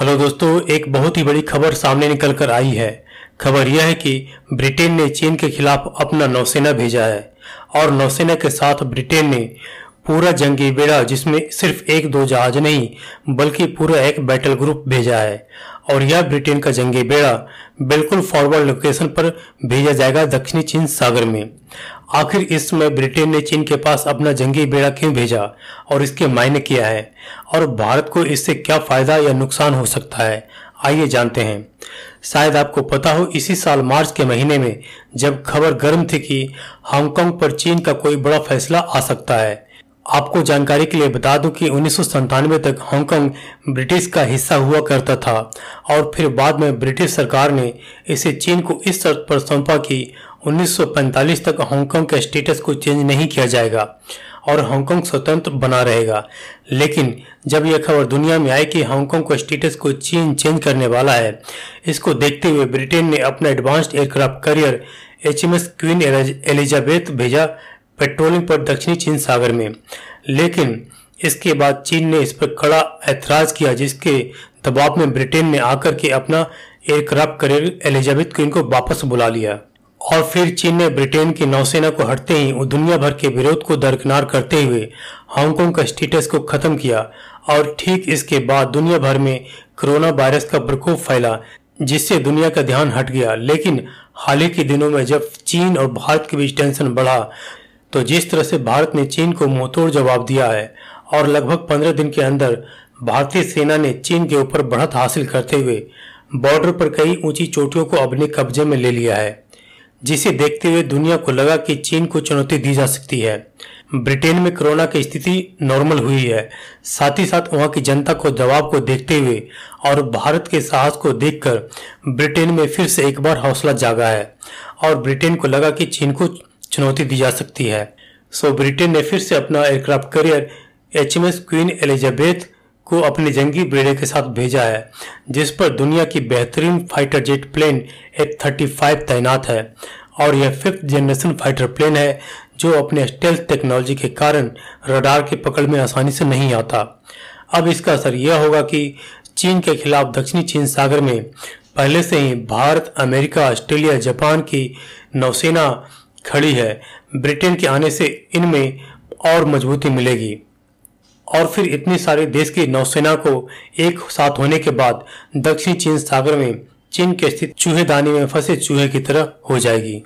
hello दोस्तों एक बहुत ही बड़ी खबर सामने निकल कर आई है खबर यह है कि ब्रिटेन ने चीन के खिलाफ अपना नौसेना भेजा है और नौसेना के साथ ब्रिटेन ने पूरा जंगी बेड़ा जिसमें सिर्फ एक दो जहाज नहीं बल्कि पूरा एक बैटल ग्रुप भेजा है और यह ब्रिटेन का जंगी बेड़ा बिल्कुल फॉरवर्ड लोकेशन पर भेजा जाएगा दक्षिणी चीन सागर में आखिर इस समय ब्रिटेन ने चीन के पास अपना जंगी बेड़ा क्यों भेजा और इसके मायने किया है और भारत को इससे क्या फायदा या नुकसान हो सकता है आइए जानते हैं शायद आपको पता हो इसी साल मार्च के महीने में जब खबर गर्म थी कि हांगकांग पर चीन का कोई बड़ा फैसला आ सकता है आपको जानकारी के लिए बता दूं कि उन्नीस तक हांगकांग ब्रिटिश का हिस्सा हुआ करता था और फिर बाद में ब्रिटिश सरकार ने इसे चीन को इस शर्त पर सौंपा कि 1945 तक हांगकांग के स्टेटस को चेंज नहीं किया जाएगा और हांगकांग स्वतंत्र बना रहेगा लेकिन जब यह खबर दुनिया में आई कि हांगकांग को स्टेटस को चीन चेंज करने वाला है इसको देखते हुए ब्रिटेन ने अपना advanced aircraft carrier H M S Queen Elizabeth भेजा पेट्रोलिंग पर दक्षिणी चीन सागर में लेकिन इसके बाद चीन ने इस पर कड़ा ऐतराज किया जिसके दबाव में ब्रिटेन ने आकर के अपना एयरक्राफ्ट करियर एलिजाबेथ क्वीन को वापस बुला लिया और फिर चीन ने ब्रिटेन की नौसेना को हटते ही दुनिया भर के विरोध को दरकिनार करते हुए हांगकांग का स्टेटस को खत्म किया और ठीक इसके बाद दुनिया भर में कोरोना वायरस का प्रकोप फैला जिससे दुनिया का ध्यान हट गया लेकिन हाल ही के दिनों में जब चीन और भारत के बीच टेंशन बढ़ा तो जिस तरह से भारत ने चीन को मुंहतोड़ जवाब दिया है और लगभग पंद्रह दिन के अंदर भारतीय सेना ने चीन के ऊपर बढ़त हासिल करते हुए बॉर्डर पर कई ऊंची चोटियों को अपने कब्जे में ले लिया है जिसे देखते हुए दुनिया को लगा कि चीन को चुनौती दी जा सकती है ब्रिटेन में कोरोना की स्थिति नॉर्मल हुई है साथ ही साथ वहां की जनता को जवाब को देखते हुए और भारत के साहस को देखकर ब्रिटेन में फिर से एक बार हौसला जागा है और ब्रिटेन को लगा कि चीन को चुनौती दी जा सकती है सो ब्रिटेन ने फिर से अपना aircraft carrier H Queen Elizabeth को अपने जंगी बेड़े के साथ भेजा है जिस पर दुनिया की बेहतरीन fighter jet plane F thirty five तैनात है और यह फिफ्थ जनरेशन फाइटर प्लेन है जो अपने स्टेल्थ टेक्नोलॉजी के कारण रडार के पकड़ में आसानी से नहीं आता अब इसका असर यह होगा कि चीन के खिलाफ दक्षिणी चीन सागर में पहले से ही भारत अमेरिका ऑस्ट्रेलिया जापान की नौसेना खड़ी है ब्रिटेन के आने से इनमें और मजबूती मिलेगी और फिर इतने सारे देश की नौसेना को एक साथ होने के बाद दक्षिण चीन सागर में चीन के स्थित चूहेदानी में फंसे चूहे की तरह हो जाएगी